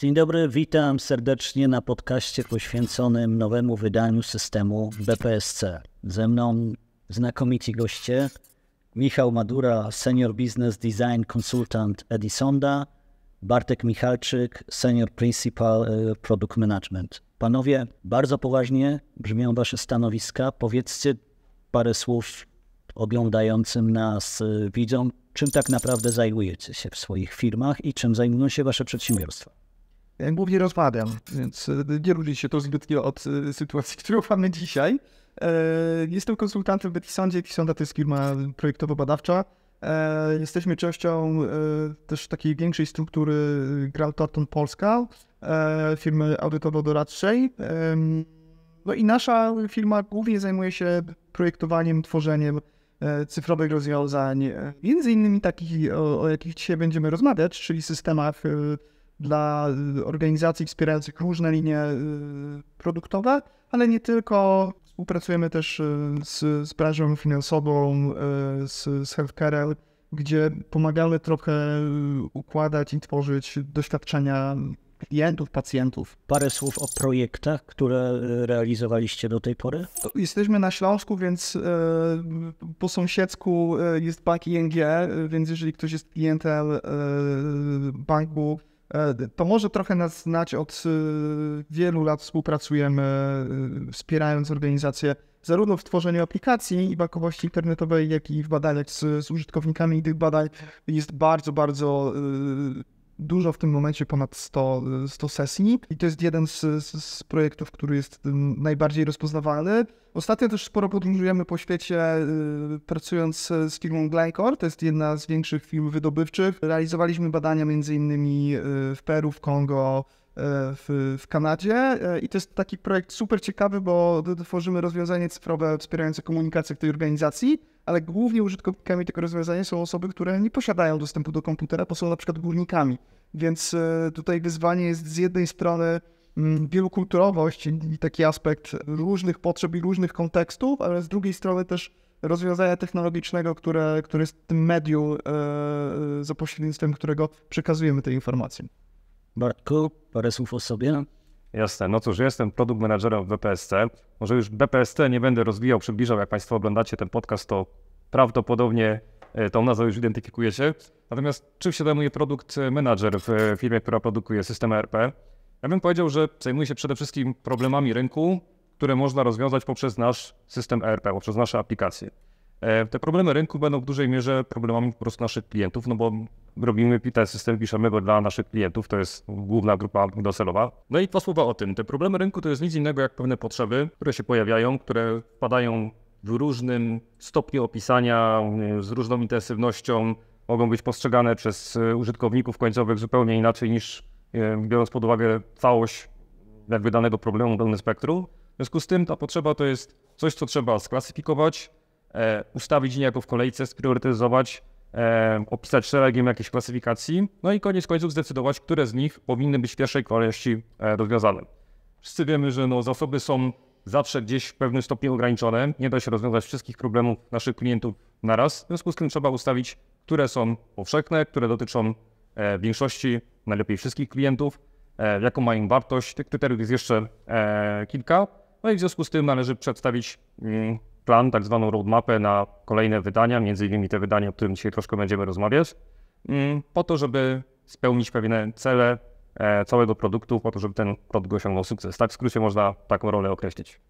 Dzień dobry, witam serdecznie na podcaście poświęconym nowemu wydaniu systemu BPSC. Ze mną znakomici goście Michał Madura, Senior Business Design Consultant Edisonda, Bartek Michalczyk, Senior Principal e, Product Management. Panowie, bardzo poważnie brzmią Wasze stanowiska. Powiedzcie parę słów oglądającym nas e, widzom, czym tak naprawdę zajmujecie się w swoich firmach i czym zajmują się Wasze przedsiębiorstwa głównie rozmawiam, więc e, nie różni się to zbytnio od e, sytuacji, którą mamy dzisiaj. E, jestem konsultantem w Etisondzie. Etisonda to jest firma projektowo-badawcza. Jesteśmy częścią też takiej większej struktury Grant Thornton Polska, firmy audytowo-doradczej. No i nasza firma głównie zajmuje się projektowaniem, tworzeniem cyfrowych rozwiązań, między innymi takich, o, o jakich dzisiaj będziemy rozmawiać, czyli systemach dla y, organizacji wspierających różne linie y, produktowe, ale nie tylko. Współpracujemy też y, z, z branżą finansową, z, z healthcarem, gdzie pomagamy trochę układać i tworzyć doświadczenia klientów, pacjentów. Parę słów o projektach, które realizowaliście do tej pory? Jesteśmy na Śląsku, więc po sąsiedzku jest bank ING, więc jeżeli ktoś jest klientem banku, E, to może trochę nas znać, od e, wielu lat współpracujemy, e, wspierając organizacje zarówno w tworzeniu aplikacji i bankowości internetowej, jak i w badaniach z, z użytkownikami. I tych badań jest bardzo, bardzo dużo w tym momencie, ponad 100, 100 sesji. I to jest jeden z, z projektów, który jest najbardziej rozpoznawalny. Ostatnio też sporo podróżujemy po świecie, y, pracując y, z firmą Glencore, to jest jedna z większych firm wydobywczych. Realizowaliśmy badania m.in. Y, w Peru, w Kongo, w, w, Kanadzie i to jest taki projekt super ciekawy, bo tworzymy rozwiązanie cyfrowe wspierające komunikację w tej organizacji, ale głównie użytkownikami tego rozwiązania są osoby, które nie posiadają dostępu do komputera, bo są na przykład górnikami. Więc tutaj wyzwanie jest z jednej strony Mm, wielokulturowość i taki aspekt różnych potrzeb i różnych kontekstów, ale z drugiej strony też rozwiązania technologicznego, które, które jest tym medium, e, e, za pośrednictwem którego przekazujemy te informacje. Bartku, parę słów o sobie. Jasne, no cóż, jestem produkt menadżerem w BPSC. Może już BPSC nie będę rozwijał, przybliżał. Jak Państwo oglądacie ten podcast, to prawdopodobnie e, tą nazwę już identyfikujecie. Natomiast czym się zajmuje produkt menadżer w firmie, która produkuje system ERP? Ja bym powiedział, że zajmuje się przede wszystkim problemami rynku, które można rozwiązać poprzez nasz system ERP, poprzez nasze aplikacje. E, te problemy rynku będą w dużej mierze problemami po prostu naszych klientów, no bo robimy ten system, piszemy go dla naszych klientów, to jest główna grupa docelowa. No i dwa słowa o tym. Te problemy rynku to jest nic innego jak pewne potrzeby, które się pojawiają, które wpadają w różnym stopniu opisania, z różną intensywnością, mogą być postrzegane przez użytkowników końcowych zupełnie inaczej niż E, biorąc pod uwagę całość jakby danego problemu, dane spektrum. W związku z tym ta potrzeba to jest coś, co trzeba sklasyfikować, e, ustawić niejako w kolejce, spriorytetyzować, e, opisać szeregiem jakiejś klasyfikacji, no i koniec końców zdecydować, które z nich powinny być w pierwszej kolejności e, rozwiązane. Wszyscy wiemy, że no, zasoby są zawsze gdzieś w pewnym stopniu ograniczone, nie da się rozwiązać wszystkich problemów naszych klientów naraz, w związku z tym trzeba ustawić, które są powszechne, które dotyczą e, większości najlepiej wszystkich klientów, e, jaką mają wartość. Tych kryteriów jest jeszcze e, kilka. No i w związku z tym należy przedstawić mm, plan, tak zwaną roadmapę na kolejne wydania, między innymi te wydania, o którym dzisiaj troszkę będziemy rozmawiać, mm, po to, żeby spełnić pewne cele e, całego produktu, po to, żeby ten produkt osiągnął sukces. Tak w skrócie można taką rolę określić.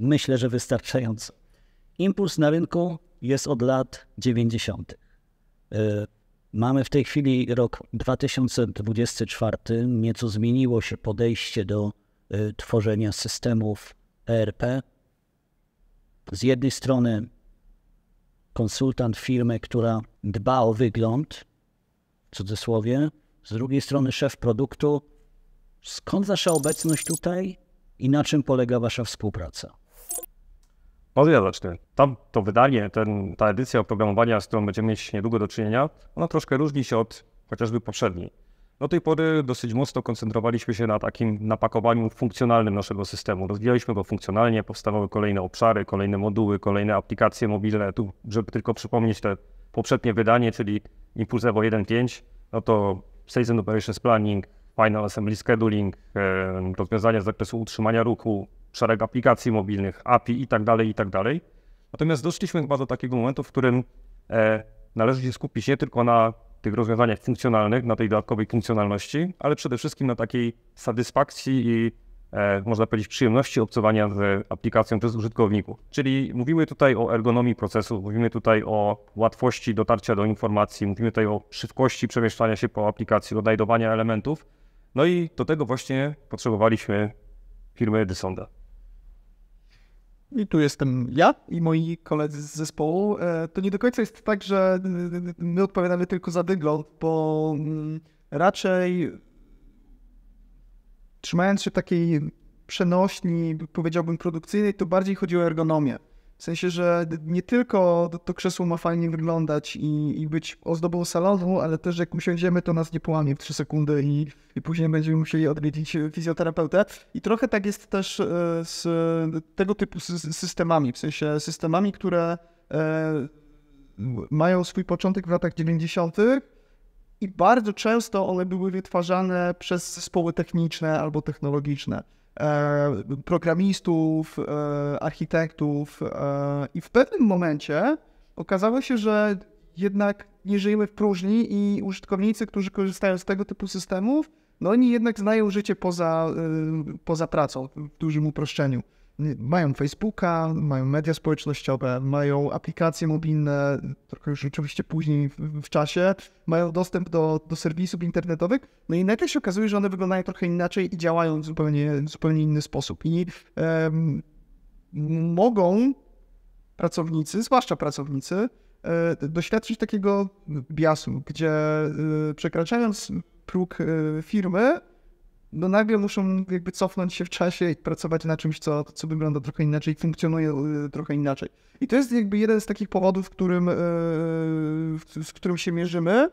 Myślę, że wystarczająco. Impuls na rynku jest od lat 90. Mamy w tej chwili rok 2024, nieco zmieniło się podejście do y, tworzenia systemów ERP. Z jednej strony konsultant firmy, która dba o wygląd, w cudzysłowie, z drugiej strony szef produktu. Skąd wasza obecność tutaj i na czym polega wasza współpraca? Może no ja zacznę. Tam to wydanie, ten, ta edycja oprogramowania, z którą będziemy mieć niedługo do czynienia, ona troszkę różni się od chociażby poprzedniej. Do tej pory dosyć mocno koncentrowaliśmy się na takim napakowaniu funkcjonalnym naszego systemu. Rozwijaliśmy go funkcjonalnie, powstawały kolejne obszary, kolejne moduły, kolejne aplikacje mobilne. Tu, żeby tylko przypomnieć te poprzednie wydanie, czyli Impulse Evo 1.5, no to Season Operations Planning, Final Assembly Scheduling, rozwiązania z zakresu utrzymania ruchu, szereg aplikacji mobilnych, API i tak dalej, i tak dalej. Natomiast doszliśmy chyba do takiego momentu, w którym e, należy się skupić nie tylko na tych rozwiązaniach funkcjonalnych, na tej dodatkowej funkcjonalności, ale przede wszystkim na takiej satysfakcji i e, można powiedzieć przyjemności obcowania z aplikacją przez użytkowników. Czyli mówimy tutaj o ergonomii procesu, mówimy tutaj o łatwości dotarcia do informacji, mówimy tutaj o szybkości przemieszczania się po aplikacji, odnajdowania elementów. No i do tego właśnie potrzebowaliśmy firmy Edisonda i tu jestem ja i moi koledzy z zespołu, e, to nie do końca jest tak, że e, my odpowiadamy tylko za wygląd, bo mm, raczej trzymając się takiej przenośni, powiedziałbym, produkcyjnej, to bardziej chodzi o ergonomię. W sensie, że nie tylko to krzesło ma fajnie wyglądać i, i być ozdobą salonu, ale też jak usiądziemy, to nas nie połamie w 3 sekundy i, i później będziemy musieli odwiedzić fizjoterapeutę. I trochę tak jest też e, z tego typu systemami, w sensie systemami, które e, mają swój początek w latach 90. I bardzo często one były wytwarzane przez zespoły techniczne albo technologiczne E, programistów, e, architektów e, i w pewnym momencie okazało się, że jednak nie żyjemy w próżni i użytkownicy, którzy korzystają z tego typu systemów, no oni jednak znają życie poza, poza pracą w dużym uproszczeniu mają Facebooka, mają media społecznościowe, mają aplikacje mobilne, trochę już oczywiście później w, w czasie, mają dostęp do, do serwisów internetowych, no i nagle się okazuje, że one wyglądają trochę inaczej i działają w zupełnie, w zupełnie inny sposób. I um, mogą pracownicy, zwłaszcza pracownicy, e, doświadczyć takiego biasu, gdzie e, przekraczając próg e, firmy, no nagle muszą jakby cofnąć się w czasie i pracować na czymś, co, co wygląda trochę inaczej, funkcjonuje e, trochę inaczej. I to jest jakby jeden z takich powodów, którym, e, z którym się mierzymy.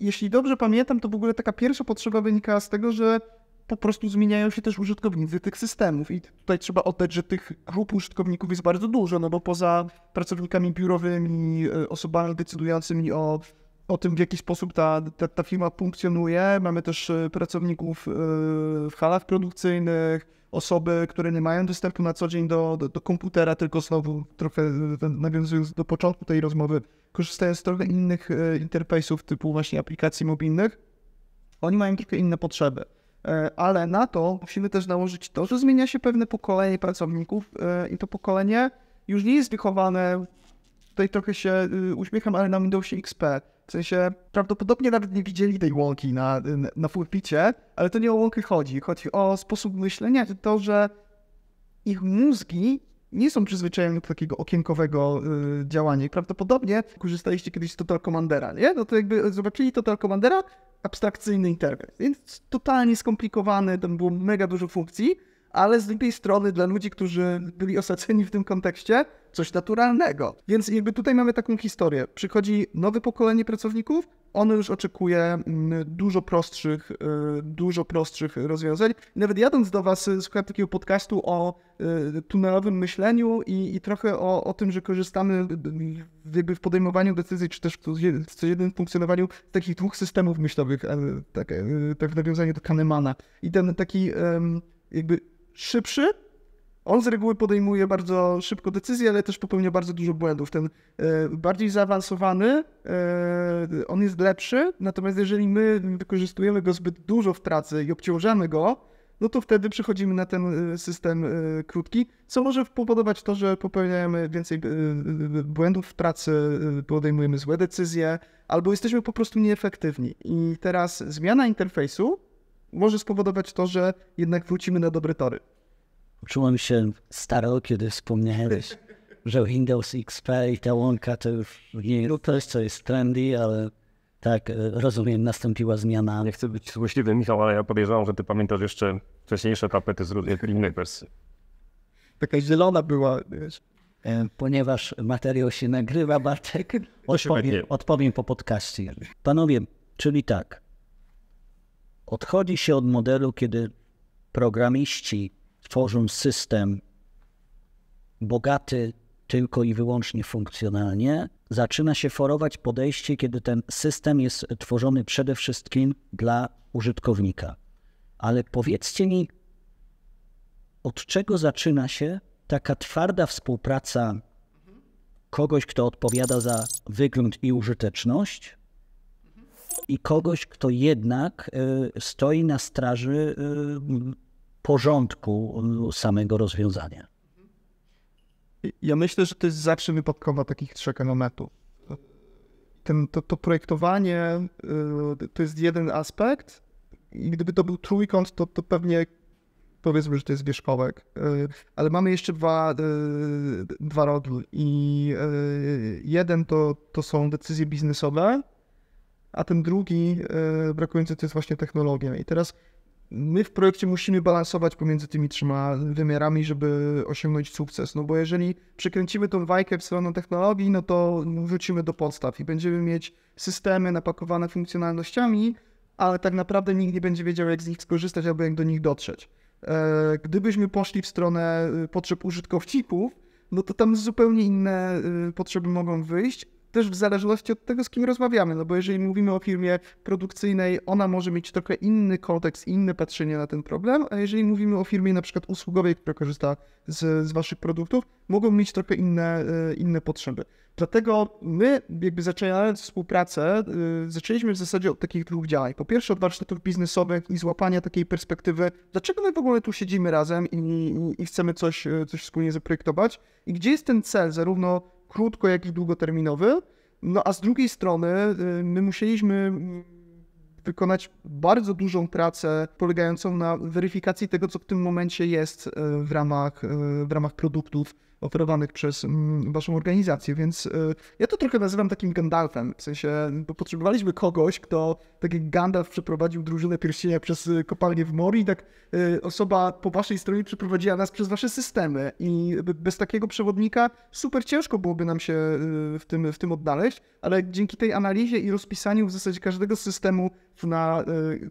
Jeśli dobrze pamiętam, to w ogóle taka pierwsza potrzeba wynika z tego, że po prostu zmieniają się też użytkownicy tych systemów. I tutaj trzeba oddać, że tych grup użytkowników jest bardzo dużo, no bo poza pracownikami biurowymi, e, osobami decydującymi o o tym, w jaki sposób ta, ta, ta firma funkcjonuje. Mamy też y, pracowników y, w halach produkcyjnych, osoby, które nie mają dostępu na co dzień do, do, do komputera, tylko znowu trochę y, nawiązując do początku tej rozmowy, korzystają z trochę innych interfejsów typu właśnie aplikacji mobilnych. Oni mają trochę inne potrzeby e, ale na to musimy też nałożyć to, że zmienia się pewne pokolenie pracowników e, i to pokolenie już nie jest wychowane, tutaj trochę się uśmiecham, ale na Windowsie XP, w sensie prawdopodobnie nawet nie widzieli tej łąki na, na pulpicie, ale to nie o łąkę chodzi. Chodzi o sposób myślenia to, że ich mózgi nie są przyzwyczajeni do takiego okienkowego y, działania. prawdopodobnie korzystaliście kiedyś z Total Commandera, nie? No to jakby zobaczyli Total Commandera, abstrakcyjny internet. Więc totalnie skomplikowany, tam było mega dużo funkcji, ale z drugiej strony dla ludzi, którzy byli osadzeni w tym kontekście, coś naturalnego. Więc jakby tutaj mamy taką historię. Przychodzi nowe pokolenie pracowników, ono już oczekuje mm, dużo prostszych, y, dużo prostszych rozwiązań. Nawet jadąc do Was, y, słuchałem takiego podcastu o y, tunelowym myśleniu i, i trochę o, o, tym, że korzystamy jakby w podejmowaniu decyzji, czy też w codziennym funkcjonowaniu takich dwóch systemów myślowych, tak, e, tak w nawiązaniu do Kahnemana. I ten taki jakby szybszy. On z reguły podejmuje bardzo szybko decyzje, ale też popełnia bardzo dużo błędów. Ten e, bardziej zaawansowany, e, on jest lepszy, natomiast jeżeli my wykorzystujemy go zbyt dużo w pracy i obciążamy go, no to wtedy przechodzimy na ten e, system krótki, co może powodować to, że popełniamy więcej błędów w pracy, podejmujemy złe decyzje, albo jesteśmy po prostu nieefektywni. I teraz zmiana interfejsu może spowodować to, że jednak wrócimy na dobre tory. Czułem się staro, kiedy wspomniałeś, że Windows XP i ta łąka to już nie no to jest, co jest trendy, ale tak, e, rozumiem, nastąpiła zmiana. Nie chcę być złośliwy, Michał, ale ja podejrzewam, że ty pamiętasz jeszcze wcześniejsze tapety z innej wersji. Taka zielona była, wiesz. E, ponieważ materiał się nagrywa, Bartek, odpowiem, odpowiem po podcaście. Panowie, czyli tak, Odchodzi się od modelu, kiedy programiści tworzą system bogaty tylko i wyłącznie funkcjonalnie, zaczyna się forować podejście, kiedy ten system jest tworzony przede wszystkim dla użytkownika. Ale powiedzcie mi, od czego zaczyna się taka twarda współpraca kogoś, kto odpowiada za wygląd i użyteczność, i kogoś, kto jednak e, stoi na straży e, porządku e, samego rozwiązania. Ja myślę, że to jest zawsze wypadkowa takich trzech elementów. Ten, to, to projektowanie to jest jeden aspekt. I gdyby to był trójkąt, to, to pewnie powiedzmy, że to jest wierzchołek. Ale mamy jeszcze dwa, dwa rogi. I jeden to, to są decyzje biznesowe, a ten drugi e, brakujący to jest właśnie technologia. I teraz my w projekcie musimy balansować pomiędzy tymi trzema wymiarami, żeby osiągnąć sukces. No bo jeżeli przekręcimy tą wajkę w stronę technologii, no to wrócimy do podstaw i będziemy mieć systemy napakowane funkcjonalnościami, ale tak naprawdę nikt nie będzie wiedział, jak z nich skorzystać albo jak do nich dotrzeć. E, gdybyśmy poszli w stronę e, potrzeb użytkowników, no to tam zupełnie inne potrzeby mogą wyjść, też w zależności od tego, z kim rozmawiamy, no bo jeżeli mówimy o firmie produkcyjnej, ona może mieć trochę inny kontekst, inne patrzenie na ten problem, a jeżeli mówimy o firmie na przykład usługowej, która korzysta z, z waszych produktów, mogą mieć trochę inne, e, inne potrzeby. Dlatego my, jakby zaczynając współpracę, e, zaczęliśmy w zasadzie od takich dwóch działań. Po pierwsze, od warsztatów biznesowych i złapania takiej perspektywy, dlaczego my w ogóle tu siedzimy razem i, i, i chcemy coś, e, coś wspólnie zaprojektować i gdzie jest ten cel, zarówno krótko, jak i długoterminowy. No a z drugiej strony y, my musieliśmy wykonać bardzo dużą pracę polegającą na weryfikacji tego, co w tym momencie jest y, w ramach, y, w ramach produktów oferowanych przez mm, waszą organizację, więc y, ja to trochę nazywam takim Gandalfem, w sensie, bo potrzebowaliśmy kogoś, kto, tak jak Gandalf przeprowadził drużynę pierścienia przez y, kopalnię w Mori, tak y, osoba po waszej stronie przeprowadziła nas przez wasze systemy i bez takiego przewodnika super ciężko byłoby nam się w tym, w tym odnaleźć, ale dzięki tej analizie i rozpisaniu w zasadzie każdego systemu na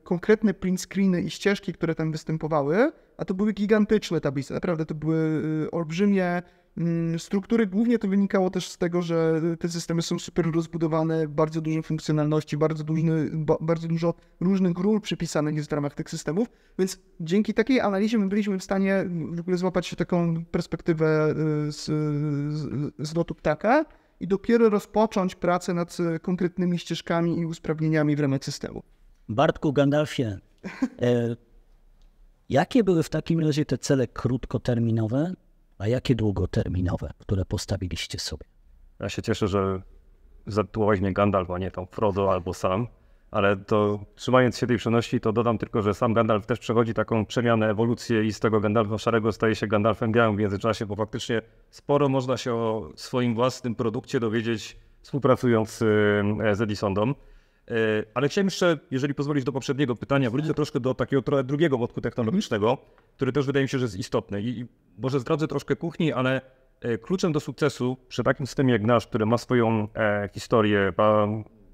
konkretne print screeny i ścieżki, które tam występowały, a to były gigantyczne tablice, naprawdę to były olbrzymie Mm, struktury. Głównie to wynikało też z tego, że te systemy są super rozbudowane, bardzo dużo funkcjonalności, bardzo, duży, bardzo dużo różnych ról przypisanych jest w ramach tych systemów, więc dzięki takiej analizie my byliśmy w stanie w ogóle złapać się taką perspektywę y, z, z, z lotu ptaka i dopiero rozpocząć pracę nad konkretnymi ścieżkami i usprawnieniami w ramach systemu. Bartku Gandalfie, e, jakie były w takim razie te cele krótkoterminowe a jakie długoterminowe, które postawiliście sobie? Ja się cieszę, że zatytułowałeś mnie Gandalf, a nie tam Frodo albo Sam, ale to trzymając się tej przenośni, to dodam tylko, że sam Gandalf też przechodzi taką przemianę, ewolucję i z tego Gandalfa szarego staje się Gandalfem białym w międzyczasie, bo faktycznie sporo można się o swoim własnym produkcie dowiedzieć współpracując e, z Edisonem. E, ale chciałem jeszcze, jeżeli pozwolisz, do poprzedniego pytania wrócę troszkę do takiego trochę drugiego wątku technologicznego, który też wydaje mi się, że jest istotny. I może zdradzę troszkę kuchni, ale e, kluczem do sukcesu przy takim systemie jak nasz, który ma swoją e, historię, ma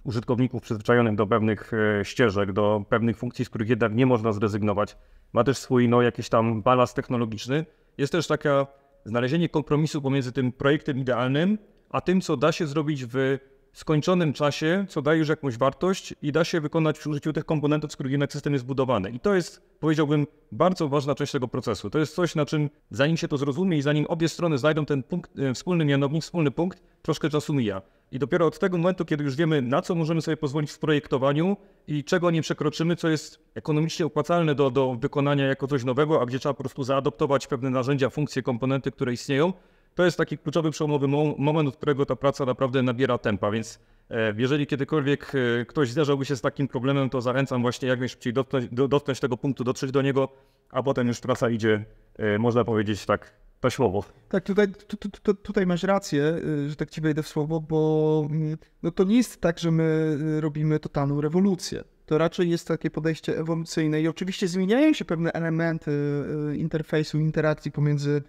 użytkowników przyzwyczajonych do pewnych ścieżek, do pewnych funkcji, z których jednak nie można zrezygnować, ma też swój no, jakiś tam balans technologiczny, jest też taka znalezienie kompromisu pomiędzy tym projektem idealnym, a tym, co da się zrobić w skończonym czasie, co daje już jakąś wartość i da się wykonać przy użyciu tych komponentów, z których jednak system jest budowany. I to jest, powiedziałbym, bardzo ważna część tego procesu. To jest coś, na czym zanim się to zrozumie i zanim obie strony znajdą ten punkt, e, wspólny mianownik, wspólny punkt, troszkę czasu mija. I dopiero od tego momentu, kiedy już wiemy, na co możemy sobie pozwolić w projektowaniu i czego nie przekroczymy, co jest ekonomicznie opłacalne do, do wykonania jako coś nowego, a gdzie trzeba po prostu zaadoptować pewne narzędzia, funkcje, komponenty, które istnieją, to jest taki kluczowy, przełomowy moment, od którego ta praca naprawdę nabiera tempa, więc e, jeżeli kiedykolwiek e, ktoś zderzałby się z takim problemem, to zachęcam właśnie jak najszybciej dotknąć, do, dotknąć tego punktu, dotrzeć do niego, a potem już praca idzie, e, można powiedzieć tak, taśmowo. Tak, tutaj, tu, tu, tu, tutaj masz rację, że tak ci wejdę w słowo, bo mm, no to nie jest tak, że my robimy totalną rewolucję. To raczej jest takie podejście ewolucyjne i oczywiście zmieniają się pewne elementy interfejsu, interakcji pomiędzy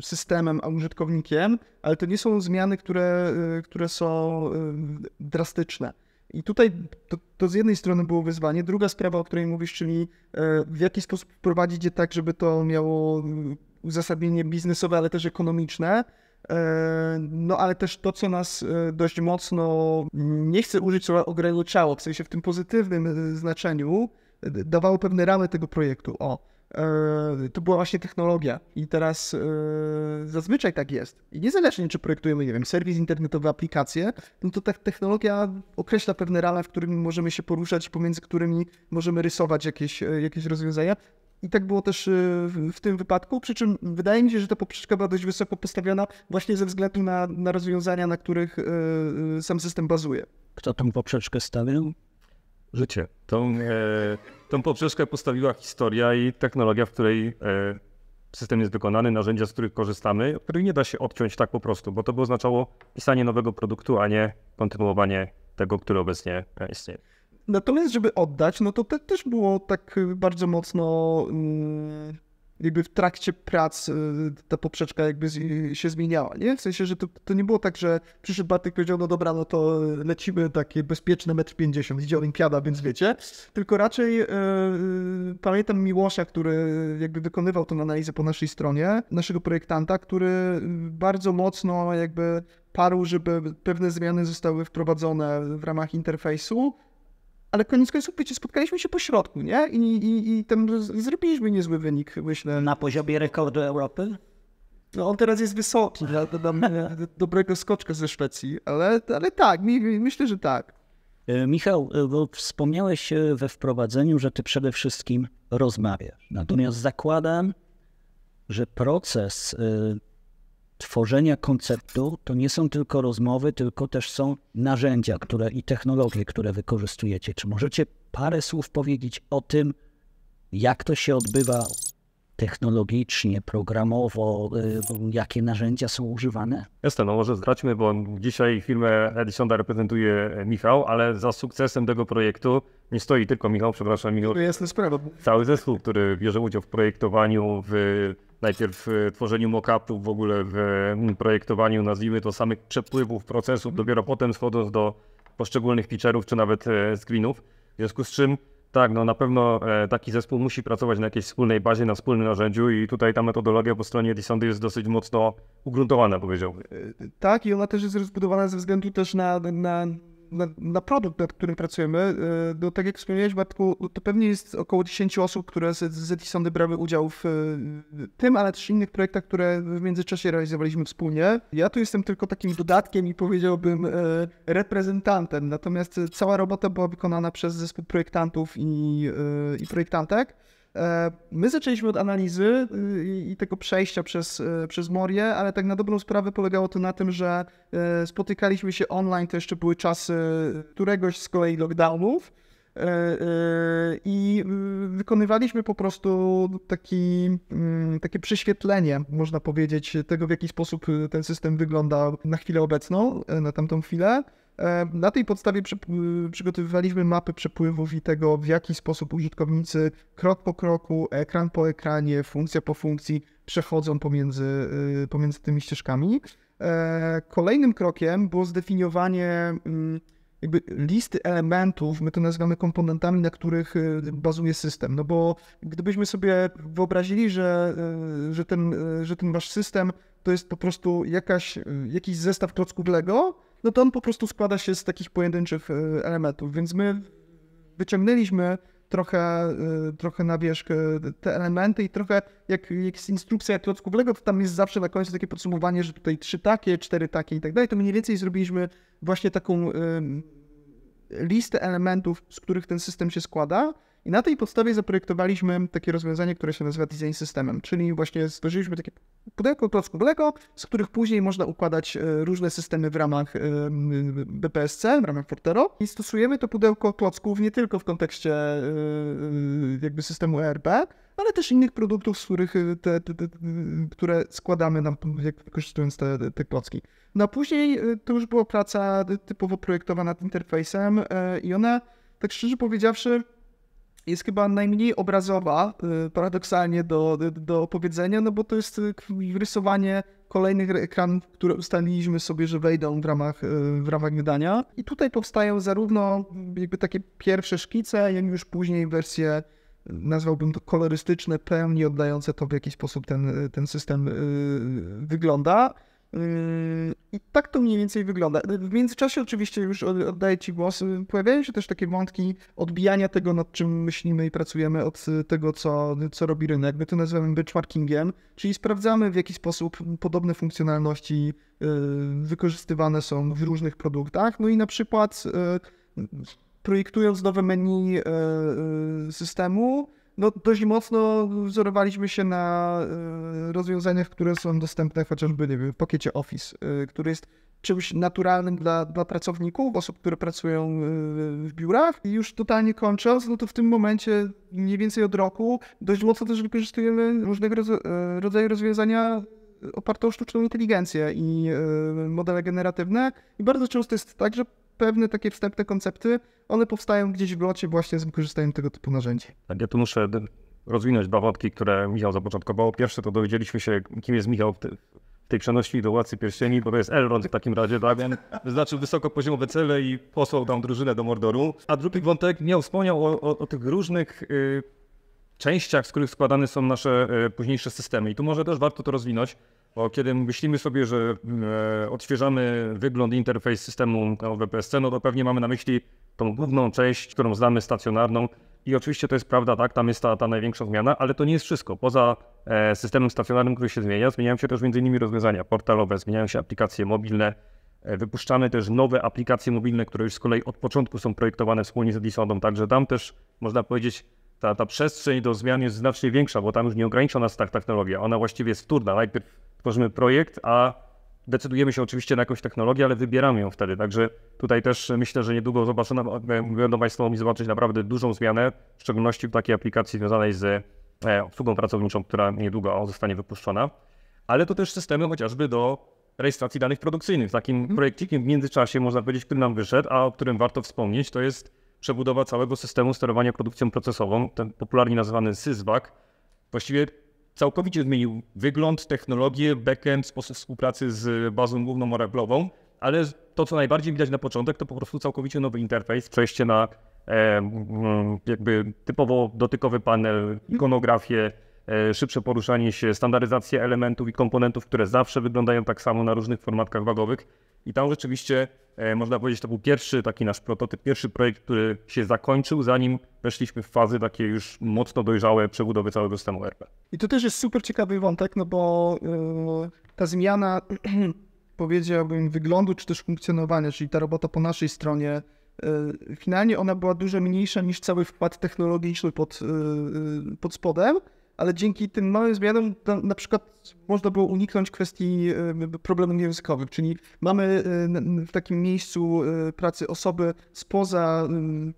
systemem a użytkownikiem, ale to nie są zmiany, które, y, które są y, drastyczne. I tutaj to, to, z jednej strony było wyzwanie. Druga sprawa, o której mówisz, czyli y, w jaki sposób prowadzić je tak, żeby to miało uzasadnienie biznesowe, ale też ekonomiczne. No, ale też to, co nas dość mocno, nie chcę użyć słowa ograniczało, w sensie w tym pozytywnym znaczeniu, dawało pewne ramy tego projektu. O, E, to była właśnie technologia. I teraz e, zazwyczaj tak jest. I niezależnie, czy projektujemy, nie wiem, serwis internetowy, aplikacje, no to ta technologia określa pewne ramy, w którym możemy się poruszać, pomiędzy którymi możemy rysować jakieś, e, jakieś rozwiązania. I tak było też w tym wypadku, przy czym wydaje mi się, że ta poprzeczka była dość wysoko postawiona właśnie ze względu na, na rozwiązania, na których sam system bazuje. Kto tą poprzeczkę stawiał? życie. Tą, e, tą poprzeczkę postawiła historia i technologia, w której e, system jest wykonany, narzędzia, z których korzystamy, których nie da się odciąć tak po prostu, bo to by oznaczało pisanie nowego produktu, a nie kontynuowanie tego, który obecnie e, istnieje. Natomiast, żeby oddać, no to te, też było tak y, bardzo mocno. Yy jakby w trakcie prac y, ta poprzeczka jakby się zmieniała, nie? W sensie, że to, to nie było tak, że przyszedł Bartek powiedział, no dobra, no to lecimy takie bezpieczne metr 50, idzie olimpiada, więc wiecie, tylko raczej yy, pamiętam Miłosza, który jakby wykonywał tą analizę po naszej stronie, naszego projektanta, który bardzo mocno jakby parł, żeby pewne zmiany zostały wprowadzone w ramach interfejsu, ale koniec końców, wiecie, spotkaliśmy się po środku, nie? I, i, i tam zrobiliśmy niezły wynik, myślę. Na poziomie rekordu Europy? No on teraz jest wysoki, ja no, e, dodam dobrego skoczka ze Szwecji, ale, ale tak, myślę, że tak. E, Michał, e, wspomniałeś we wprowadzeniu, że ty przede wszystkim rozmawiasz. Natomiast zakładam, że proces tworzenia konceptu to nie są tylko rozmowy, tylko też są narzędzia które, i technologie, które wykorzystujecie. Czy możecie parę słów powiedzieć o tym, jak to się odbywa technologicznie, programowo, y, jakie narzędzia są używane? Jestem, no może zdradźmy, bo dzisiaj firmę Edisonda reprezentuje Michał, ale za sukcesem tego projektu nie stoi tylko Michał, przepraszam, Michał. Jasna sprawa. Cały zespół, który bierze udział w projektowaniu, w najpierw w e, tworzeniu mock-upów, w ogóle w e, projektowaniu, nazwijmy to, samych przepływów, procesów, dopiero potem schodząc do poszczególnych pitcherów, czy nawet e, screenów. W związku z czym tak, no na pewno taki zespół musi pracować na jakiejś wspólnej bazie, na wspólnym narzędziu i tutaj ta metodologia po stronie Disondy jest dosyć mocno ugruntowana, powiedziałbym. Tak, i ona też jest rozbudowana ze względu też na, na na, na produkt, nad którym pracujemy, e, no tak jak wspomniałeś Bartku, to pewnie jest około 10 osób, które z, z sony brały udział w tym, ale też innych projektach, które w międzyczasie realizowaliśmy wspólnie. Ja tu jestem tylko takim dodatkiem i powiedziałbym e, reprezentantem, natomiast cała robota była wykonana przez zespół projektantów i, e, i projektantek. E, my zaczęliśmy od analizy y, i tego przejścia przez, y, przez Morię, ale tak na dobrą sprawę polegało to na tym, że e, spotykaliśmy się online, to jeszcze były czasy któregoś z kolei lockdownów e, i y, wykonywaliśmy po prostu taki, mm, takie prześwietlenie, można powiedzieć, tego w jaki sposób ten system wygląda na chwilę obecną, na tamtą chwilę. E, na tej podstawie y, przygotowywaliśmy mapy przepływów i tego, w jaki sposób użytkownicy krok po kroku, ekran po ekranie, funkcja po funkcji przechodzą pomiędzy, y, pomiędzy tymi ścieżkami. E, kolejnym krokiem było zdefiniowanie y, jakby listy elementów, my to nazywamy komponentami, na których bazuje system. No bo gdybyśmy sobie wyobrazili, że, że, ten, że ten wasz system to jest po prostu jakaś, jakiś zestaw klocków Lego, no to on po prostu składa się z takich pojedynczych e, elementów, więc my wyciągnęliśmy trochę, e, trochę na wierzch e, te elementy i trochę jak, jak jest instrukcja klocków Lego, to tam jest zawsze na końcu takie podsumowanie, że tutaj trzy takie, cztery takie i tak dalej, to mniej więcej zrobiliśmy właśnie taką listę elementów, z których ten system się składa, i na tej podstawie zaprojektowaliśmy takie rozwiązanie, które się nazywa design systemem, czyli właśnie stworzyliśmy takie pudełko klocków Lego, z których później można układać e, różne systemy w ramach e, BPSC, w ramach Fortero i stosujemy to pudełko klocków nie tylko w kontekście e, jakby systemu ERP, ale też innych produktów, z których te, te, te, które składamy, nam, wykorzystując te, te klocki. No a później to już była praca typowo projektowa nad interfejsem i ona, tak szczerze powiedziawszy, jest chyba najmniej obrazowa, y, paradoksalnie do, do opowiedzenia, no bo to jest y, rysowanie kolejnych ekranów, które ustaliliśmy sobie, że wejdą w ramach, y, w ramach wydania. I tutaj powstają zarówno jakby takie pierwsze szkice, jak już później wersje, nazwałbym to kolorystyczne, pełni oddające to, w jaki sposób ten, ten system wygląda. Yy, I tak to mniej więcej wygląda. W międzyczasie oczywiście już oddaję Ci głos. Pojawiają się też takie wątki odbijania tego, nad czym myślimy i pracujemy od tego, co, co robi rynek. My to nazywamy benchmarkingiem, czyli sprawdzamy, w jaki sposób podobne funkcjonalności yy, wykorzystywane są w różnych produktach. No i na przykład yy, projektując nowe menu systemu, no, dość mocno wzorowaliśmy się na e, rozwiązaniach, które są dostępne chociażby nie wiem, w pakiecie Office, e, który jest czymś naturalnym dla, dla pracowników, osób, które pracują e, w biurach. I już totalnie kończąc, no to w tym momencie mniej więcej od roku dość mocno też wykorzystujemy różnego rodzaju rozwiązania oparte o sztuczną inteligencję i modele generatywne. I bardzo często jest tak, że pewne takie wstępne koncepty, one powstają gdzieś w locie właśnie z wykorzystaniem tego typu narzędzi. Tak, ja tu muszę rozwinąć dwa wątki, które Michał zapoczątkował. Pierwsze to dowiedzieliśmy się, kim jest Michał w, tej przenośni do Łacy Pierścieni, bo to jest Elrond w takim razie, tak? Wyznaczył wysokopoziomowe cele i posłał tam drużynę do Mordoru. A drugi wątek, miał wspomniał o, o, o tych różnych y, częściach, z których składane są nasze y, późniejsze systemy. I tu może też warto to rozwinąć. Bo kiedy myślimy sobie, że e, odświeżamy wygląd, interfejs systemu WPSC, no to pewnie mamy na myśli tą główną część, którą znamy stacjonarną. I oczywiście to jest prawda, tak, tam jest ta, ta największa zmiana, ale to nie jest wszystko. Poza e, systemem stacjonarnym, który się zmienia, zmieniają się też m.in. rozwiązania portalowe, zmieniają się aplikacje mobilne, e, Wypuszczamy też nowe aplikacje mobilne, które już z kolei od początku są projektowane wspólnie z Edisonem, także tam też można powiedzieć ta, ta przestrzeń do zmian jest znacznie większa, bo tam już nie ogranicza nas tak technologia. Ona właściwie jest wtórna. Najpierw tworzymy projekt, a decydujemy się oczywiście na jakąś technologię, ale wybieramy ją wtedy. Także tutaj też myślę, że niedługo zobaczymy, e, będą Państwo mogli zobaczyć naprawdę dużą zmianę, w szczególności w takiej aplikacji związanej z e, obsługą pracowniczą, która niedługo zostanie wypuszczona. Ale to też systemy chociażby do rejestracji danych produkcyjnych. Takim mhm. projekcikiem w międzyczasie, można powiedzieć, który nam wyszedł, a o którym warto wspomnieć, to jest przebudowa całego systemu sterowania produkcją procesową, ten popularnie nazywany SysVAC, właściwie całkowicie zmienił wygląd, technologię, backend, sposób współpracy z bazą główną oraglową, ale to, co najbardziej widać na początek, to po prostu całkowicie nowy interfejs, przejście na e, jakby typowo dotykowy panel, ikonografię, E, szybsze poruszanie się, standaryzacja elementów i komponentów, które zawsze wyglądają tak samo na różnych formatkach wagowych. I tam rzeczywiście e, można powiedzieć, to był pierwszy taki nasz prototyp, pierwszy projekt, który się zakończył, zanim weszliśmy w fazy takie już mocno dojrzałe przebudowy całego systemu RP. I to też jest super ciekawy wątek, no bo e, ta zmiana, powiedziałbym, wyglądu czy też funkcjonowania, czyli ta robota po naszej stronie, finalnie ona była dużo mniejsza niż cały wkład technologiczny pod, pod spodem ale dzięki tym małym zmianom na, na przykład można było uniknąć kwestii e, problemów językowych, czyli mamy e, w takim miejscu e, pracy osoby spoza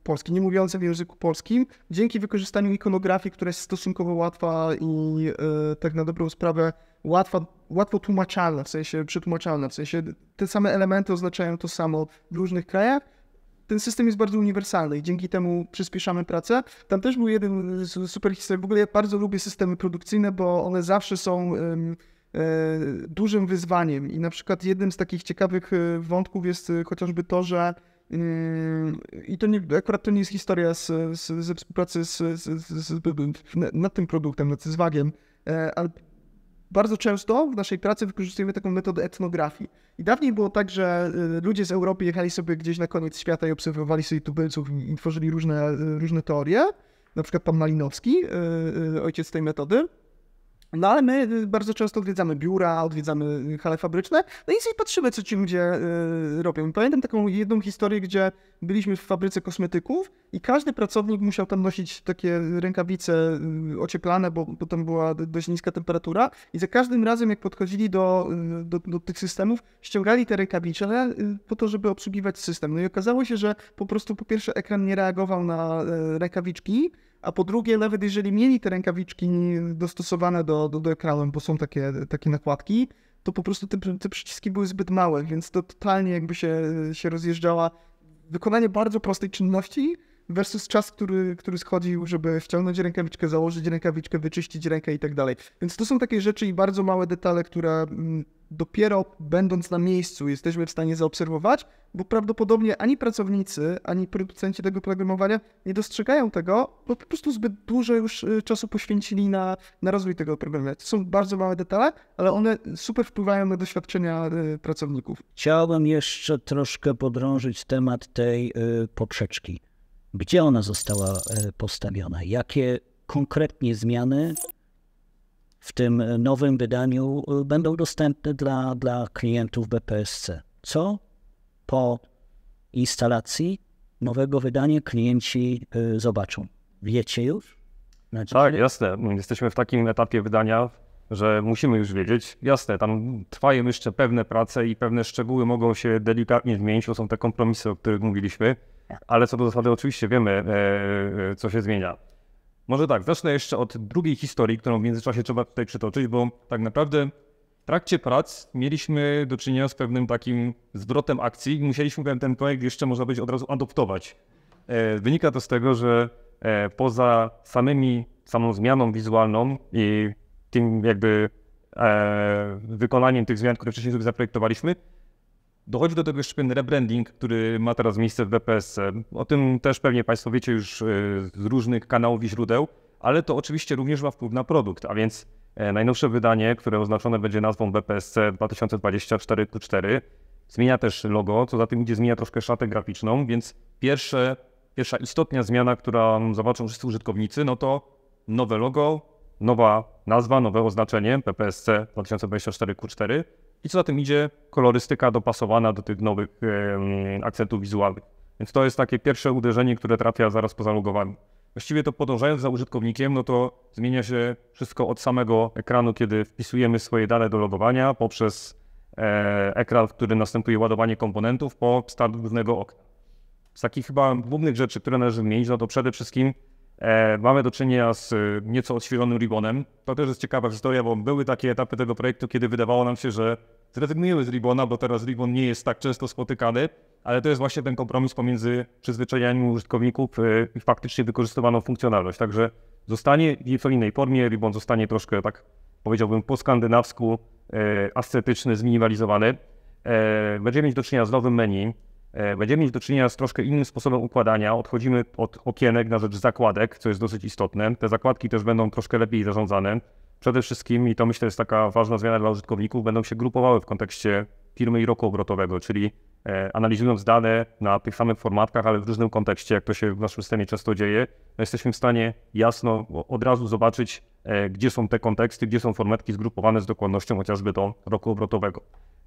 Polski, nie mówiące w języku polskim, dzięki wykorzystaniu ikonografii, która jest stosunkowo łatwa i tak na dobrą sprawę łatwa, łatwo tłumaczalna, w sensie przetłumaczalna, w sensie te same elementy oznaczają to samo w różnych krajach, ten system jest bardzo uniwersalny i dzięki temu przyspieszamy pracę. Tam też był jeden super historii. W ogóle ja bardzo lubię systemy produkcyjne, bo one zawsze są um, dużym wyzwaniem. I na przykład jednym z takich ciekawych wątków jest chociażby to, że i to nie, akurat to nie jest historia z, z, ze współpracy z, z, z, nad tym produktem, nad Zwagiem, ale bardzo często w naszej pracy wykorzystujemy taką metodę etnografii. I dawniej było tak, że y, ludzie z Europy jechali sobie gdzieś na koniec świata i obserwowali sobie tubylców i tworzyli różne, y, różne teorie, na przykład pan Malinowski, y, ojciec tej metody. No ale my y, bardzo często odwiedzamy biura, odwiedzamy y, hale fabryczne, no i sobie patrzymy, co ci ludzie y, robią. Pamiętam taką jedną historię, gdzie byliśmy w fabryce kosmetyków i każdy pracownik musiał tam nosić takie rękawice y, ocieplane, bo potem była dość niska temperatura i za każdym razem, jak podchodzili do, do, do tych systemów, ściągali te rękawicze no po to, żeby obsługiwać system. No i okazało się, że po prostu po pierwsze ekran nie reagował na e, rękawiczki, a po drugie, nawet jeżeli mieli te rękawiczki dostosowane do, do, do ekranu, bo są takie, takie nakładki, to po prostu te, te przyciski były zbyt małe, więc to totalnie jakby się, się rozjeżdżała wykonanie bardzo prostej czynności, versus czas, który, który schodził, żeby wciągnąć rękawiczkę, założyć rękawiczkę, wyczyścić rękę i tak dalej. Więc to są takie rzeczy i bardzo małe detale, które mm, dopiero będąc na miejscu jesteśmy w stanie zaobserwować, bo prawdopodobnie ani pracownicy, ani producenci tego programowania nie dostrzegają tego, bo po prostu zbyt dużo już y, czasu poświęcili na, na rozwój tego programu. To są bardzo małe detale, ale one super wpływają na doświadczenia y, pracowników. Chciałbym jeszcze troszkę podrążyć temat tej yy, poprzeczki. Gdzie ona została e, postawiona? Jakie konkretnie zmiany w tym e, nowym wydaniu e, będą dostępne dla, dla klientów BPSC? Co po instalacji nowego wydania klienci zobaczą? Wiecie już? Tak, jasne. Jesteśmy w takim etapie wydania, że musimy już wiedzieć. Jasne, tam trwają jeszcze pewne prace i pewne szczegóły mogą się delikatnie zmienić, to są te kompromisy, o których mówiliśmy ale co do zasady oczywiście wiemy, e, e, co się zmienia. Może tak, zacznę jeszcze od drugiej historii, którą w międzyczasie trzeba tutaj przytoczyć, bo tak naprawdę w trakcie prac mieliśmy do czynienia z pewnym takim zwrotem akcji i musieliśmy ten projekt jeszcze, można powiedzieć, od razu adoptować. E, wynika to z tego, że poza samymi, samą zmianą wizualną i tym jakby wykonaniem tych zmian, które wcześniej sobie zaprojektowaliśmy, Dochodzi do tego jeszcze pewien rebranding, który ma teraz miejsce w BPS. O tym też pewnie Państwo wiecie już e, z różnych kanałów i źródeł, ale to oczywiście również ma wpływ na produkt, a więc e, najnowsze wydanie, które oznaczone będzie nazwą BPSC 2024-4, zmienia też logo, co za tym idzie zmienia troszkę szatę graficzną, więc pierwsze, pierwsza istotna zmiana, którą zobaczą wszyscy użytkownicy, no to nowe logo, nowa nazwa, nowe oznaczenie BPSC 2024-4, i co za tym idzie, kolorystyka dopasowana do tych nowych e, akcentów wizualnych. Więc to jest takie pierwsze uderzenie, które trafia zaraz po zalogowaniu. Właściwie to podążając za użytkownikiem, no to zmienia się wszystko od samego ekranu, kiedy wpisujemy swoje dane do logowania, poprzez e, ekran, w którym następuje ładowanie komponentów, po start głównego okna. Z takich chyba głównych rzeczy, które należy zmienić, no to przede wszystkim E, mamy do czynienia z e, nieco odświeżonym Ribbonem. To też jest ciekawa historia, bo były takie etapy tego projektu, kiedy wydawało nam się, że zrezygnujemy z Ribbona, bo teraz Ribbon nie jest tak często spotykany, ale to jest właśnie ten kompromis pomiędzy przyzwyczajaniem użytkowników e, i faktycznie wykorzystywaną funkcjonalność. Także zostanie w innej formie, Ribbon zostanie troszkę tak powiedziałbym po skandynawsku ascetyczny, zminimalizowany. Będziemy mieć do czynienia z nowym menu, E, będziemy mieć do czynienia z troszkę innym sposobem układania. Odchodzimy od okienek na rzecz zakładek, co jest dosyć istotne. Te zakładki też będą troszkę lepiej zarządzane. Przede wszystkim, i to myślę jest taka ważna zmiana dla użytkowników, będą się grupowały w kontekście firmy i roku obrotowego, czyli e, analizując dane na tych samych formatkach, ale w różnym kontekście, jak to się w naszym systemie często dzieje, no jesteśmy w stanie jasno od razu zobaczyć, e, gdzie są te konteksty, gdzie są formatki zgrupowane z dokładnością chociażby do roku obrotowego.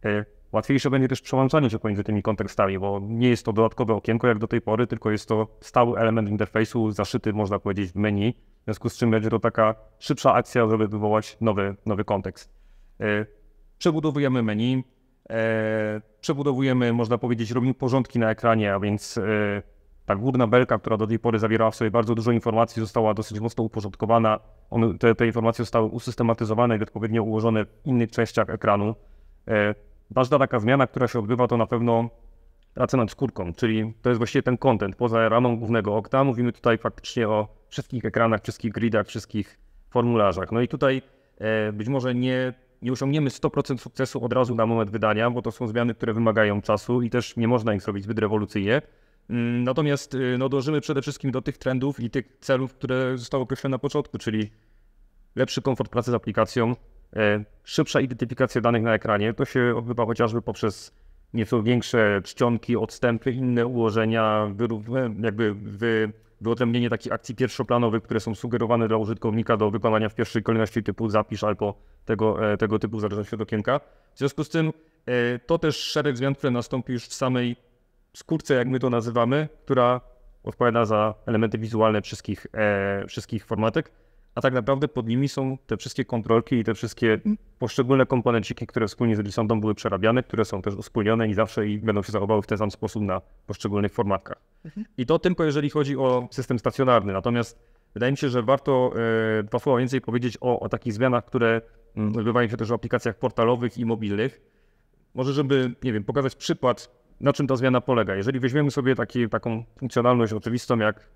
E, łatwiejsze będzie też przełączanie się pomiędzy tymi kontekstami, bo nie jest to dodatkowe okienko jak do tej pory, tylko jest to stały element interfejsu zaszyty, można powiedzieć, w menu, w związku z czym będzie to taka szybsza akcja, żeby wywołać nowy, nowy kontekst. E, przebudowujemy menu, e, przebudowujemy, można powiedzieć, robimy porządki na ekranie, a więc ta górna belka, która do tej pory zawierała w sobie bardzo dużo informacji, została dosyć mocno uporządkowana. One, te, te informacje zostały usystematyzowane i odpowiednio ułożone w innych częściach ekranu. E, ważna taka zmiana, która się odbywa, to na pewno praca nad skórką, czyli to jest właściwie ten content poza ramą głównego okta Mówimy tutaj faktycznie o wszystkich ekranach, wszystkich gridach, wszystkich formularzach. No i tutaj e, być może nie, nie osiągniemy 100% sukcesu od razu na moment wydania, bo to są zmiany, które wymagają czasu i też nie można ich zrobić zbyt rewolucyjnie. Mm, natomiast y, no, dążymy przede wszystkim do tych trendów i tych celów, które zostały określone na początku, czyli lepszy komfort pracy z aplikacją, E, szybsza identyfikacja danych na ekranie to się odbywa chociażby poprzez nieco większe czcionki, odstępy, inne ułożenia, jakby wy, wyodrębnienie takich akcji pierwszoplanowych, które są sugerowane dla użytkownika do wykonania w pierwszej kolejności typu zapisz albo tego, e, tego typu w zależności od okienka. W związku z tym e, to też szereg zmian, które nastąpi już w samej skórce, jak my to nazywamy, która odpowiada za elementy wizualne wszystkich, wszystkich formatek a tak naprawdę pod nimi są te wszystkie kontrolki i te wszystkie poszczególne komponenciki, które wspólnie z Elisandą były przerabiane, które są też uspólnione i zawsze i będą się zachowały w ten sam sposób na poszczególnych formatkach. Mhm. I to tylko jeżeli chodzi o system stacjonarny. Natomiast wydaje mi się, że warto e, dwa słowa więcej powiedzieć o, o takich zmianach, które mm, odbywają się też w aplikacjach portalowych i mobilnych. Może żeby, nie wiem, pokazać przykład, na czym ta zmiana polega. Jeżeli weźmiemy sobie taki, taką funkcjonalność oczywistą jak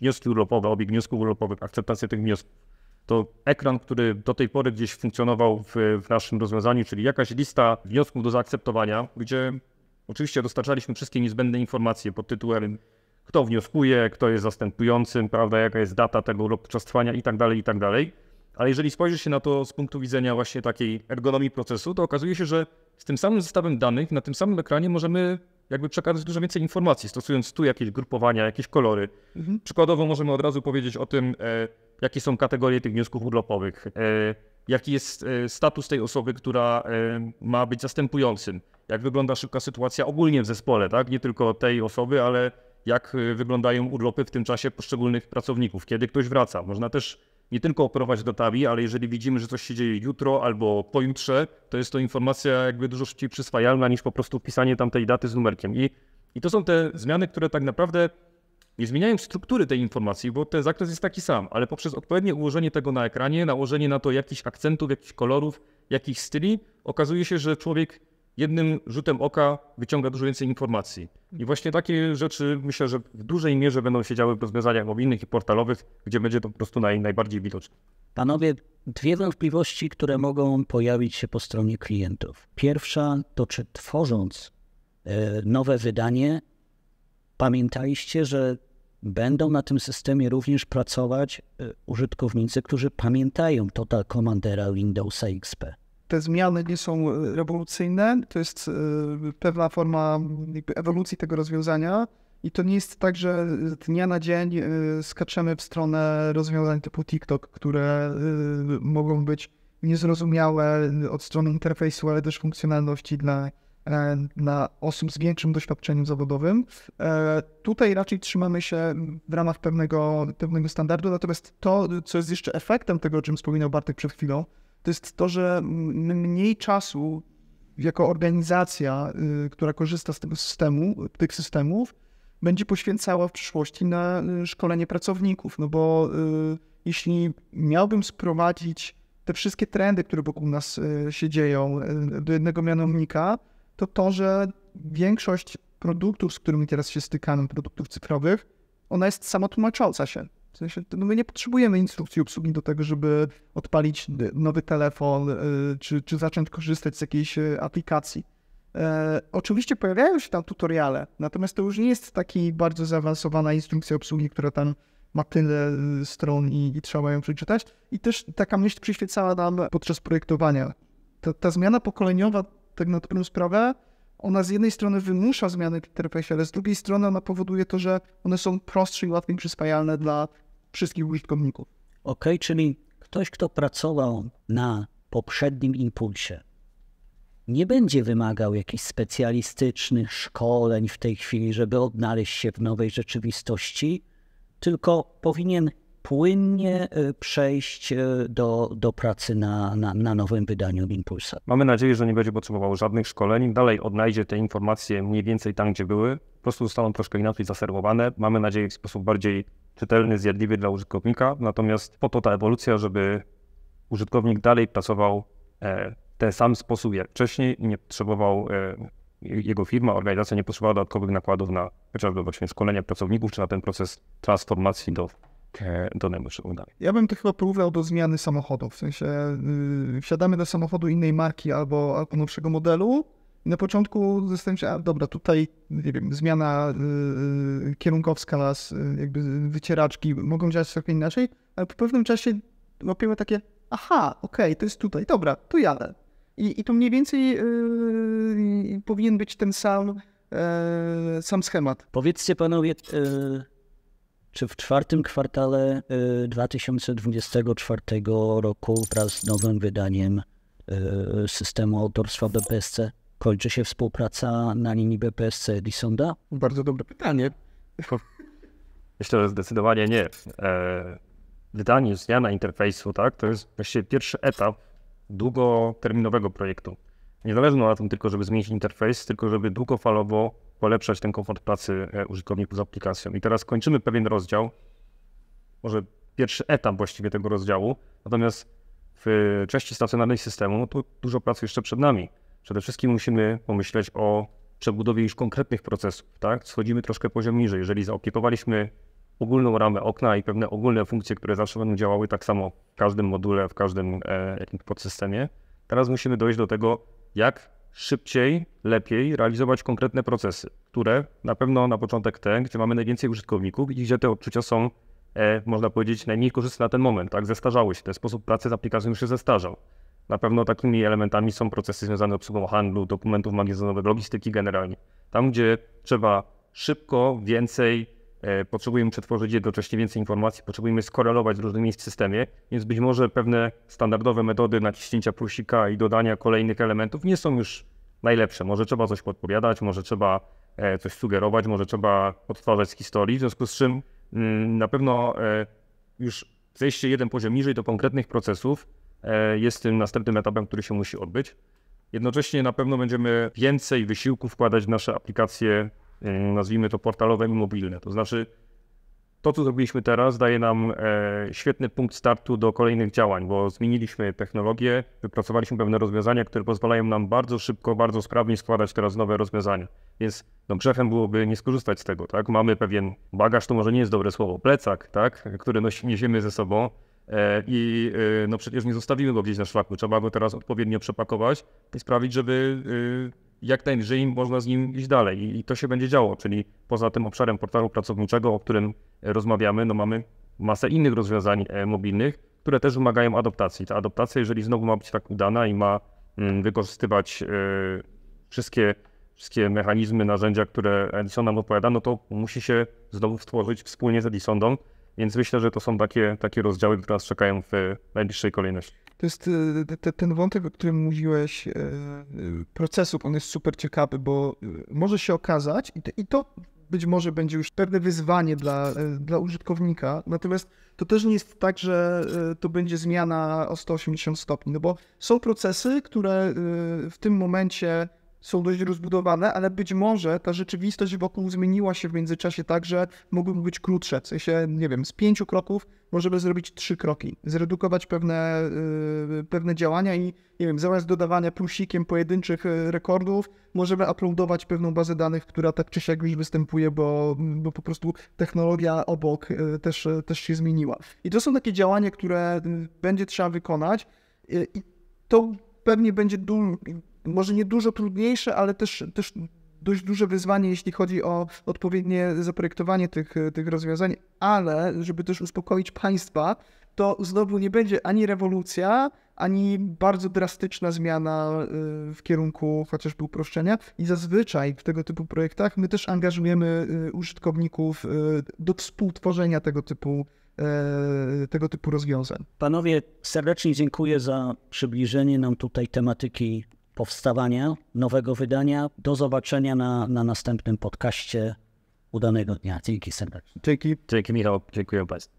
wnioski urlopowe, obieg wniosków urlopowych, akceptację tych wniosków to ekran, który do tej pory gdzieś funkcjonował w, w naszym rozwiązaniu, czyli jakaś lista wniosków do zaakceptowania, gdzie oczywiście dostarczaliśmy wszystkie niezbędne informacje pod tytułem kto wnioskuje, kto jest zastępującym, prawda, jaka jest data tego lub czas trwania i tak dalej, i tak dalej. Ale jeżeli spojrzy się na to z punktu widzenia właśnie takiej ergonomii procesu, to okazuje się, że z tym samym zestawem danych na tym samym ekranie możemy jakby przekazać dużo więcej informacji, stosując tu jakieś grupowania, jakieś kolory. Mhm. Przykładowo możemy od razu powiedzieć o tym, e, jakie są kategorie tych wniosków urlopowych, e, jaki jest e, status tej osoby, która e, ma być zastępującym, jak wygląda szybka sytuacja ogólnie w zespole, tak? nie tylko tej osoby, ale jak e, wyglądają urlopy w tym czasie poszczególnych pracowników, kiedy ktoś wraca. Można też nie tylko operować datami, ale jeżeli widzimy, że coś się dzieje jutro albo pojutrze, to jest to informacja jakby dużo szybciej przyswajalna niż po prostu pisanie tamtej daty z numerkiem. I, i to są te zmiany, które tak naprawdę nie zmieniają struktury tej informacji, bo ten zakres jest taki sam, ale poprzez odpowiednie ułożenie tego na ekranie, nałożenie na to jakichś akcentów, jakichś kolorów, jakichś styli, okazuje się, że człowiek jednym rzutem oka wyciąga dużo więcej informacji. I właśnie takie rzeczy myślę, że w dużej mierze będą się działy w rozwiązaniach mobilnych i portalowych, gdzie będzie to po prostu naj, najbardziej widoczne. Panowie, dwie wątpliwości, które mogą pojawić się po stronie klientów. Pierwsza to, czy tworząc e, nowe wydanie, pamiętajcie, że będą na tym systemie również pracować e, użytkownicy, którzy pamiętają Total Commandera Windowsa XP te zmiany nie są e, rewolucyjne, to jest e, pewna forma ewolucji tego rozwiązania. I to nie jest tak, że z dnia na dzień e, skaczemy w stronę rozwiązań typu TikTok, które mogą być niezrozumiałe od strony interfejsu, ale też funkcjonalności dla, dla osób z większym doświadczeniem zawodowym. Tutaj raczej trzymamy się w ramach pewnego, pewnego standardu, natomiast to, co jest jeszcze efektem tego, o czym wspominał Bartek przed chwilą, to jest to, że my mniej czasu jako organizacja, y, która korzysta z tego systemu, tych systemów, będzie poświęcała w przyszłości na y, szkolenie pracowników. No bo y, jeśli miałbym sprowadzić te wszystkie trendy, które wokół nas się dzieją, do jednego mianownika, to to, że większość produktów, z którymi teraz się stykamy, produktów cyfrowych, ona jest samotłumacząca się. W sensie, no my nie potrzebujemy instrukcji obsługi do tego, żeby odpalić nowy telefon y, czy, czy zacząć korzystać z jakiejś y, aplikacji. E, oczywiście pojawiają się tam tutoriale, natomiast to już nie jest taki bardzo zaawansowana instrukcja obsługi, która tam ma tyle y, stron i, i trzeba ją przeczytać. I też taka myśl przyświecała nam podczas projektowania. Ta, ta zmiana pokoleniowa, tak na pewno sprawę, ona z jednej strony wymusza zmiany w interfejsie, ale z drugiej strony ona powoduje to, że one są prostsze i łatwiej przyspajalne dla wszystkich użytkowników. Okej, okay, czyli ktoś, kto pracował na poprzednim impulsie, nie będzie wymagał jakichś specjalistycznych szkoleń w tej chwili, żeby odnaleźć się w nowej rzeczywistości, tylko powinien płynnie y, przejść y, do, do pracy na, na, na, nowym wydaniu Impulsa. Mamy nadzieję, że nie będzie potrzebował żadnych szkoleń. Dalej odnajdzie te informacje mniej więcej tam, gdzie były. Po prostu zostaną troszkę inaczej zaserwowane. Mamy nadzieję w sposób bardziej czytelny, zjadliwy dla użytkownika. Natomiast po to ta ewolucja, żeby użytkownik dalej pracował e, w ten sam sposób jak wcześniej, nie potrzebował e, jego firma, organizacja nie potrzebowała dodatkowych nakładów na chociażby właśnie szkolenia pracowników, czy na ten proces transformacji do e, do najbliższego tak Ja bym to chyba porównał do zmiany samochodu. W sensie yy, wsiadamy do samochodu innej marki albo, albo nowszego modelu, na początku zastanawiam się, a dobra, tutaj, nie wiem, zmiana y, y, kierunkowska las, jakby wycieraczki mogą działać trochę inaczej, ale po pewnym czasie łapiemy takie, aha, okej, okay, to jest tutaj, dobra, tu jadę. I, i to mniej więcej y, powinien być ten sam, e, sam schemat. Powiedzcie panowie, e, czy w czwartym kwartale 2024 e, roku wraz z nowym wydaniem systemu autorstwa BPSC Kończy się współpraca na linii BPSC Edisonda? Bardzo dobre pytanie. Myślę, że zdecydowanie nie. E, wydanie, zmiana interfejsu, tak, to jest właściwie pierwszy etap długoterminowego projektu. Nie zależy na tym tylko, żeby zmienić interfejs, tylko żeby długofalowo polepszać ten komfort pracy e, użytkowników z aplikacją. I teraz kończymy pewien rozdział, może pierwszy etap właściwie tego rozdziału, natomiast w części stacjonarnej systemu dużo pracy jeszcze przed nami przede wszystkim musimy pomyśleć o przebudowie już konkretnych procesów, tak? Schodzimy troszkę poziom niżej. Jeżeli zaopiekowaliśmy ogólną ramę okna i pewne ogólne funkcje, które zawsze będą działały tak samo w każdym module, w każdym e, podsystemie, teraz musimy dojść do tego, jak szybciej, lepiej realizować konkretne procesy, które na pewno na początek te, gdzie mamy najwięcej użytkowników i gdzie te odczucia są, e, można powiedzieć, najmniej korzystne na ten moment, tak? Zestarzały się, ten sposób pracy z aplikacją już się zestarzał. Na pewno takimi elementami są procesy związane z obsługą handlu, dokumentów magazynowych, logistyki generalnie. Tam, gdzie trzeba szybko, więcej, e, potrzebujemy przetworzyć jednocześnie więcej informacji, potrzebujemy skorelować z różnymi miejsc w systemie, więc być może pewne standardowe metody naciśnięcia plusika i dodania kolejnych elementów nie są już najlepsze. Może trzeba coś podpowiadać, może trzeba e, coś sugerować, może trzeba odtwarzać z historii, w związku z czym mm, na pewno e, już zejście jeden poziom niżej do konkretnych procesów E, jest tym następnym etapem, który się musi odbyć. Jednocześnie na pewno będziemy więcej wysiłku wkładać w nasze aplikacje, e, nazwijmy to portalowe i mobilne. To znaczy, to co zrobiliśmy teraz daje nam e, świetny punkt startu do kolejnych działań, bo zmieniliśmy technologię, wypracowaliśmy pewne rozwiązania, które pozwalają nam bardzo szybko, bardzo sprawnie składać teraz nowe rozwiązania. Więc no, grzechem byłoby nie skorzystać z tego, tak? Mamy pewien bagaż, to może nie jest dobre słowo, plecak, tak? Który niesiemy ze sobą E, i e, no przecież nie zostawimy go gdzieś na szlaku. Trzeba go teraz odpowiednio przepakować i sprawić, żeby e, jak najwyżej można z nim iść dalej I, to się będzie działo, czyli poza tym obszarem portalu pracowniczego, o którym rozmawiamy, no mamy masę innych rozwiązań mobilnych, które też wymagają adaptacji. Ta adaptacja, jeżeli znowu ma być tak udana i ma mm, wykorzystywać wszystkie, wszystkie mechanizmy, narzędzia, które Edison nam opowiada, no to musi się znowu stworzyć wspólnie z Edisonem więc myślę, że to są takie, takie rozdziały, które nas czekają w e, najbliższej kolejności. To jest e, te, ten wątek, o którym mówiłeś, e, procesów, on jest super ciekawy, bo może się okazać, i, te, i to być może będzie już pewne wyzwanie dla, dla użytkownika, natomiast to też nie jest tak, że to będzie zmiana o 180 stopni, no bo są procesy, które w tym momencie są dość rozbudowane, ale być może ta rzeczywistość wokół zmieniła się w międzyczasie tak, że mogłyby być krótsze. W sensie, nie wiem, z pięciu kroków możemy zrobić trzy kroki, zredukować pewne, yy, pewne działania i, nie wiem, zamiast dodawania plusikiem pojedynczych y, rekordów, możemy uploadować pewną bazę danych, która tak czy siak już występuje, bo, bo po prostu technologia obok yy, też, yy, też się zmieniła. I to są takie działania, które y, będzie trzeba wykonać. Y, I to pewnie będzie du- może nie dużo trudniejsze, ale też, też dość duże wyzwanie, jeśli chodzi o odpowiednie zaprojektowanie tych, tych rozwiązań, ale żeby też uspokoić państwa, to znowu nie będzie ani rewolucja, ani bardzo drastyczna zmiana e, w kierunku chociażby uproszczenia. I zazwyczaj w tego typu projektach my też angażujemy e, użytkowników e, do współtworzenia tego typu, tego typu rozwiązań. Panowie, serdecznie dziękuję za przybliżenie nam tutaj tematyki powstawania nowego wydania. Do zobaczenia na, na następnym podcaście. Udanego dnia. Dzięki serdecznie. Dzięki. Dzięki Michał. Dziękuję Państwu.